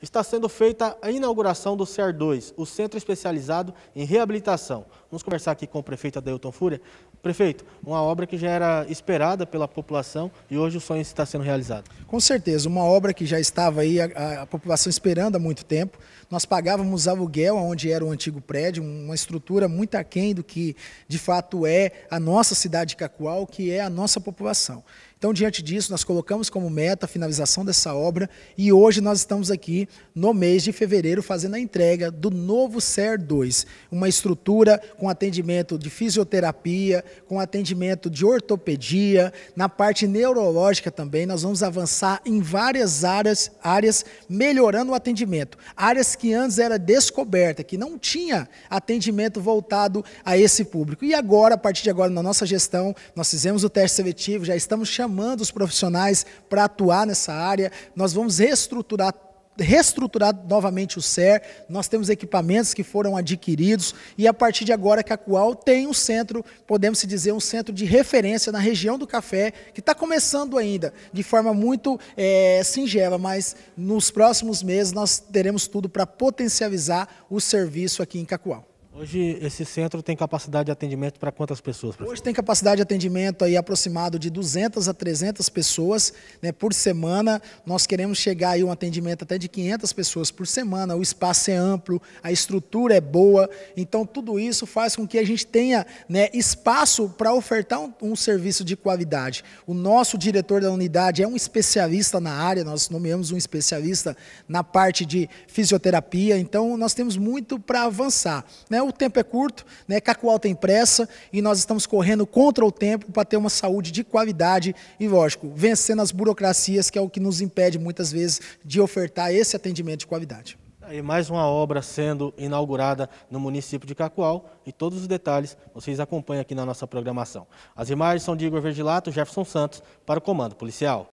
Está sendo feita a inauguração do CER2, o Centro Especializado em Reabilitação. Vamos conversar aqui com o prefeito Adelton Fúria Prefeito, uma obra que já era esperada pela população e hoje o sonho está sendo realizado. Com certeza, uma obra que já estava aí, a, a população esperando há muito tempo. Nós pagávamos aluguel onde era o antigo prédio, uma estrutura muito aquém do que de fato é a nossa cidade de Cacual, que é a nossa população. Então, diante disso, nós colocamos como meta a finalização dessa obra e hoje nós estamos aqui no mês de fevereiro fazendo a entrega do novo SER 2, uma estrutura com atendimento de fisioterapia, com atendimento de ortopedia, na parte neurológica também. Nós vamos avançar em várias áreas, áreas melhorando o atendimento. Áreas que antes era descoberta, que não tinha atendimento voltado a esse público. E agora, a partir de agora, na nossa gestão, nós fizemos o teste seletivo, já estamos chamando os profissionais para atuar nessa área. Nós vamos reestruturar reestruturado novamente o SER, nós temos equipamentos que foram adquiridos e a partir de agora Cacual tem um centro, podemos se dizer, um centro de referência na região do café, que está começando ainda de forma muito é, singela, mas nos próximos meses nós teremos tudo para potencializar o serviço aqui em Cacual. Hoje esse centro tem capacidade de atendimento para quantas pessoas? Professor? Hoje tem capacidade de atendimento aí aproximado de 200 a 300 pessoas né, por semana. Nós queremos chegar aí um atendimento até de 500 pessoas por semana. O espaço é amplo, a estrutura é boa. Então tudo isso faz com que a gente tenha né, espaço para ofertar um, um serviço de qualidade. O nosso diretor da unidade é um especialista na área. Nós nomeamos um especialista na parte de fisioterapia. Então nós temos muito para avançar. Né? o tempo é curto, né? Cacoal tem pressa e nós estamos correndo contra o tempo para ter uma saúde de qualidade e, lógico, vencendo as burocracias, que é o que nos impede muitas vezes de ofertar esse atendimento de qualidade. E tá mais uma obra sendo inaugurada no município de Cacual e todos os detalhes vocês acompanham aqui na nossa programação. As imagens são de Igor Vergilato, Jefferson Santos, para o Comando Policial.